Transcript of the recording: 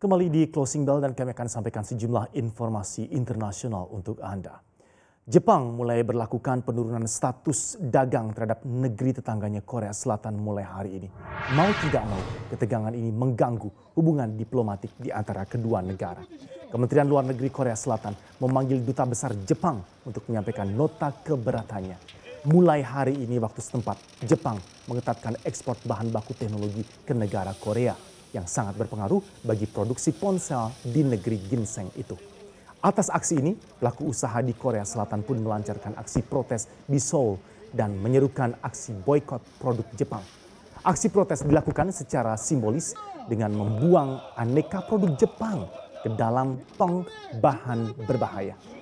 Kembali di closing bell dan kami akan sampaikan sejumlah informasi internasional untuk Anda. Jepang mulai berlakukan penurunan status dagang terhadap negeri tetangganya Korea Selatan mulai hari ini. Mau tidak mau, ketegangan ini mengganggu hubungan diplomatik di antara kedua negara. Kementerian Luar Negeri Korea Selatan memanggil duta besar Jepang untuk menyampaikan nota keberatannya mulai hari ini waktu setempat, Jepang mengetatkan ekspor bahan baku teknologi ke negara Korea yang sangat berpengaruh bagi produksi ponsel di negeri ginseng itu. Atas aksi ini, pelaku usaha di Korea Selatan pun melancarkan aksi protes di Seoul dan menyerukan aksi boykot produk Jepang. Aksi protes dilakukan secara simbolis dengan membuang aneka produk Jepang ke dalam tong bahan berbahaya.